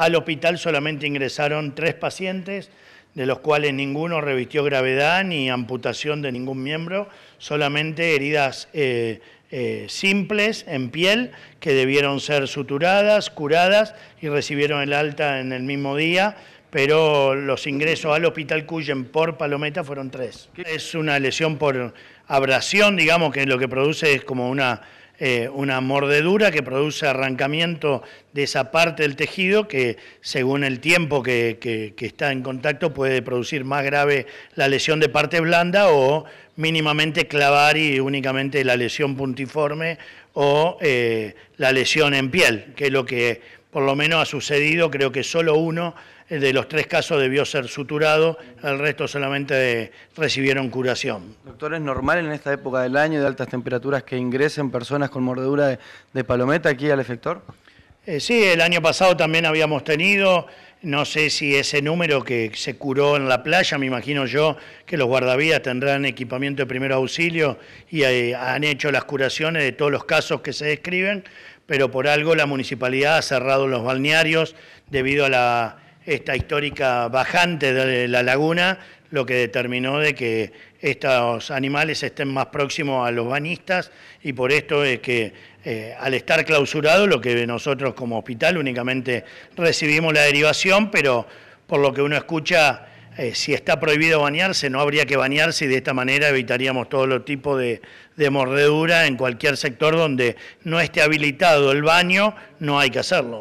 Al hospital solamente ingresaron tres pacientes, de los cuales ninguno revistió gravedad ni amputación de ningún miembro, solamente heridas eh, eh, simples en piel que debieron ser suturadas, curadas y recibieron el alta en el mismo día, pero los ingresos al hospital Cuyen por palometa fueron tres. Es una lesión por abrasión, digamos, que lo que produce es como una eh, una mordedura que produce arrancamiento de esa parte del tejido que según el tiempo que, está en contacto puede producir más grave la lesión de parte blanda o mínimamente clavar y únicamente la lesión puntiforme o eh, la lesión en piel, que es lo que por lo menos ha sucedido, creo que solo uno eh, de los tres casos debió ser suturado, el resto solamente eh, recibieron curación. Doctor, ¿es normal en esta época del año de altas temperaturas que ingresen personas con mordedura de, palometa aquí al efector? Eh, sí, el año pasado también habíamos tenido, no sé si ese número que se curó en la playa, me imagino yo que los guardavidas tendrán equipamiento de primer auxilio y han hecho las curaciones de todos los casos que se describen, pero por algo la municipalidad ha cerrado los balnearios debido a la, esta histórica bajante de la laguna, lo que determinó de que estos animales estén más próximos a los banistas y por esto es que eh, al estar clausurado, lo que nosotros como hospital únicamente recibimos la derivación, pero por lo que uno escucha eh, si está prohibido bañarse, no habría que bañarse y de esta manera evitaríamos todo tipo de mordedura en cualquier sector donde no esté habilitado el baño, no hay que hacerlo.